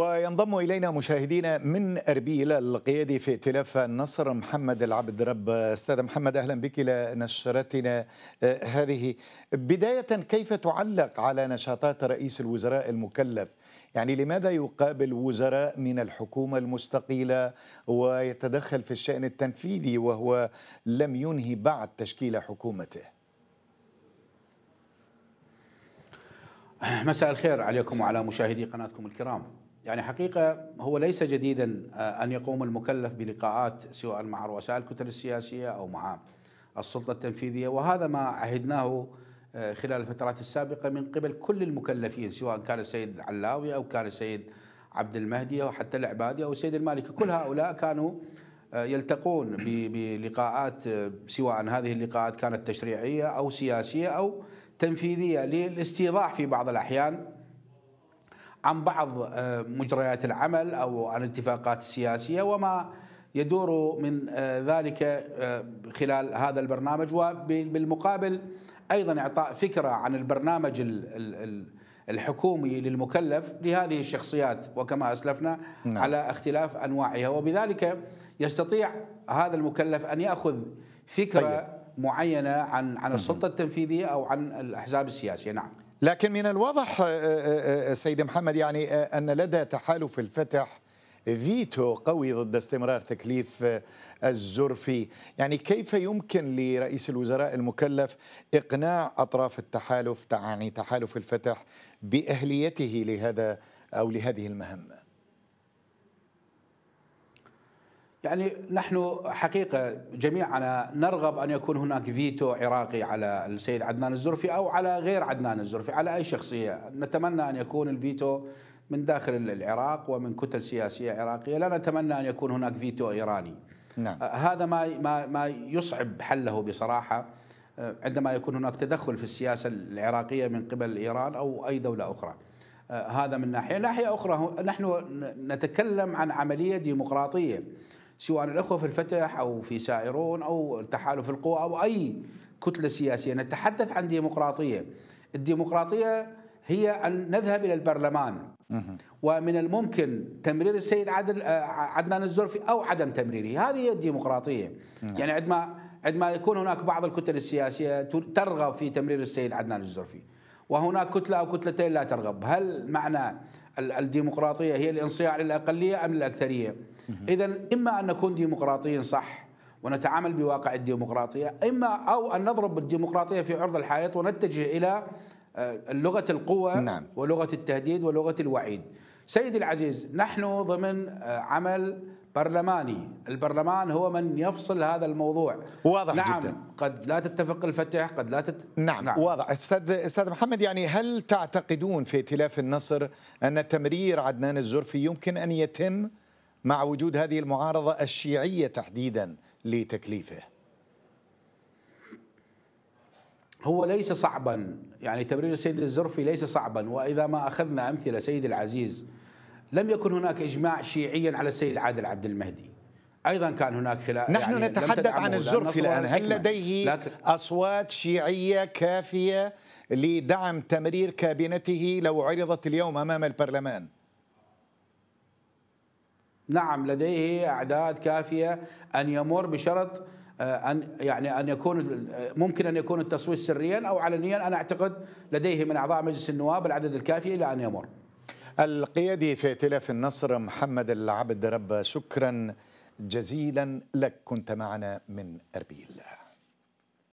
وينضم إلينا مشاهدينا من أربيل القيادي في ائتلاف النصر محمد العبد رب أستاذ محمد أهلا بك إلى نشرتنا آه، هذه بداية كيف تعلق على نشاطات رئيس الوزراء المكلف يعني لماذا يقابل وزراء من الحكومة المستقيلة ويتدخل في الشأن التنفيذي وهو لم ينهي بعد تشكيل حكومته مساء الخير عليكم وعلى مشاهدي قناتكم الكرام يعني حقيقة هو ليس جديدا آه، أن يقوم المكلف بلقاءات سواء مع رؤساء الكتل السياسية أو مع السلطة التنفيذية وهذا ما عهدناه آه، خلال الفترات السابقة من قبل كل المكلفين سواء كان السيد العلاوي أو كان السيد عبد المهدي أو حتى العبادي أو السيد المالكي كل هؤلاء كانوا آه، يلتقون بلقاءات سواء هذه اللقاءات كانت تشريعية أو سياسية أو تنفيذية للاستيضاح في بعض الأحيان عن بعض آه، مجريات العمل او عن الاتفاقات السياسيه وما يدور من آه، ذلك آه، خلال هذا البرنامج وبالمقابل ايضا اعطاء فكره عن البرنامج الحكومي للمكلف لهذه الشخصيات وكما اسلفنا نعم. على اختلاف انواعها وبذلك يستطيع هذا المكلف ان ياخذ فكره طيب. معينه عن عن السلطه التنفيذيه او عن الاحزاب السياسيه نعم لكن من الواضح آه، آه، آه، سيد محمد يعني أن لدى تحالف الفتح فيتو قوي ضد استمرار تكليف الزرفي يعني كيف يمكن لرئيس الوزراء المكلف إقناع أطراف التحالف يعني تحالف الفتح بأهليته لهذا أو لهذه المهمة يعني نحن حقيقة جميعنا نرغب أن يكون هناك فيتو عراقي على السيد عدنان الزرفي أو على غير عدنان الزرفي على أي شخصية نتمنى أن يكون الفيتو من داخل العراق ومن كتل سياسية عراقية لا نتمنى أن يكون هناك فيتو إيراني نعم. أه، هذا ما, ما, ما يصعب حله بصراحة أه، عندما يكون هناك تدخل في السياسة العراقية من قبل إيران أو أي دولة أخرى أه، هذا من ناحية ناحية أخرى نحن نتكلم عن عملية ديمقراطية سواء الأخوة في الفتح أو في سائرون أو تحالف القوى أو أي كتلة سياسية نتحدث عن ديمقراطية الديمقراطية هي أن نذهب إلى البرلمان ومن الممكن تمرير السيد عدل آه، عدنان الزرفي أو عدم تمريره هذه هي الديمقراطية نعم. يعني عندما عندما يكون هناك بعض الكتل السياسية ترغب في تمرير السيد عدنان الزرفي وهناك كتلة أو كتلتين لا ترغب هل معنى الديمقراطية هي الانصياع للأقلية أم للأكثرية إذا إما أن نكون ديمقراطيين صح ونتعامل بواقع الديمقراطية إما أو أن نضرب الديمقراطية في عرض الحائط ونتجه إلى آه، لغة القوة نعم. ولغة التهديد ولغة الوعيد سيدي العزيز نحن ضمن آه، عمل برلماني البرلمان هو من يفصل هذا الموضوع واضح نعم جدا قد لا تتفق الفتح قد لا تت... نعم, نعم واضح استاذ استاذ محمد يعني هل تعتقدون في ائتلاف النصر ان تمرير عدنان الزرفي يمكن ان يتم مع وجود هذه المعارضه الشيعيه تحديدا لتكليفه هو ليس صعبا يعني تمرير السيد الزرفي ليس صعبا واذا ما اخذنا امثله سيد العزيز لم يكن هناك إجماع شيعيا على السيد عادل عبد المهدي ايضا كان هناك خلاف نحن يعني نتحدث عن الزرفي الان هل لديه لكن اصوات شيعيه كافيه لدعم تمرير كابينته لو عرضت اليوم امام البرلمان نعم لديه اعداد كافيه ان يمر بشرط آه، ان يعني ان يكون آه، ممكن ان يكون التصويت سريا او علنيا انا اعتقد لديه من اعضاء مجلس النواب العدد الكافي الى ان يمر القيادي في ائتلاف النصر محمد العبد رب شكرا جزيلا لك كنت معنا من أربيل